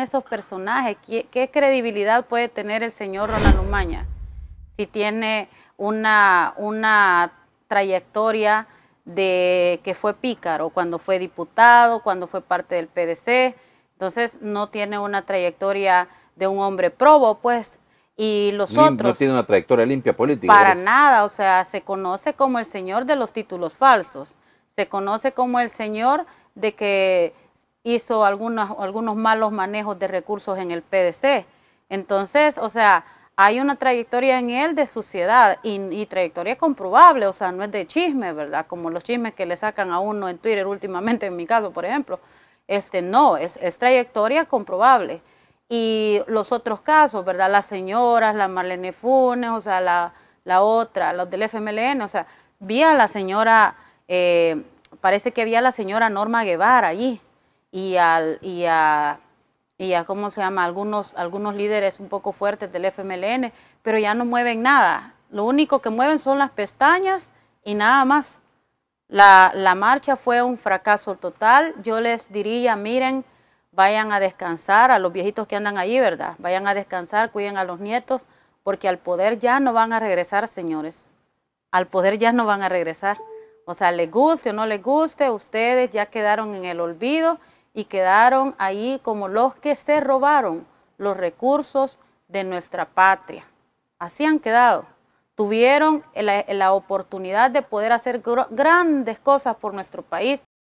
esos personajes? ¿Qué, credibilidad puede tener el señor Ronald Umaña si tiene una, una trayectoria de que fue pícaro cuando fue diputado, cuando fue parte del PDC? Entonces no tiene una trayectoria de un hombre probo, pues. Y los otros. No tiene una trayectoria limpia política. Para pues. nada, o sea, se conoce como el señor de los títulos falsos. Se conoce como el señor de que hizo algunos, algunos malos manejos de recursos en el PDC. Entonces, o sea, hay una trayectoria en él de suciedad y, trayectoria comprobable, o sea, no es de chisme, ¿verdad? Como los chismes que le sacan a uno en Twitter últimamente, en mi caso, por ejemplo. Este, no, es, trayectoria comprobable. Y los otros casos, ¿verdad? Las señoras, la Marlene Funes, o sea, la, la otra, los del FMLN, o sea, vi a la señora, eh, parece que a la señora Norma Guevara allí, y, al, y, a, ¿cómo se llama?, algunos, algunos líderes un poco fuertes del FMLN, pero ya no mueven nada. Lo único que mueven son las pestañas y nada más. La, la marcha fue un fracaso total. Yo les diría, miren, vayan a descansar a los viejitos que andan ahí, ¿verdad? Vayan a descansar, cuiden a los nietos, porque al poder ya no van a regresar, señores. Al poder ya no van a regresar. O sea, les guste o no les guste, ustedes ya quedaron en el olvido y quedaron ahí como los que se robaron los recursos de nuestra patria. Así han quedado. Tuvieron la, oportunidad de poder hacer grandes cosas por nuestro país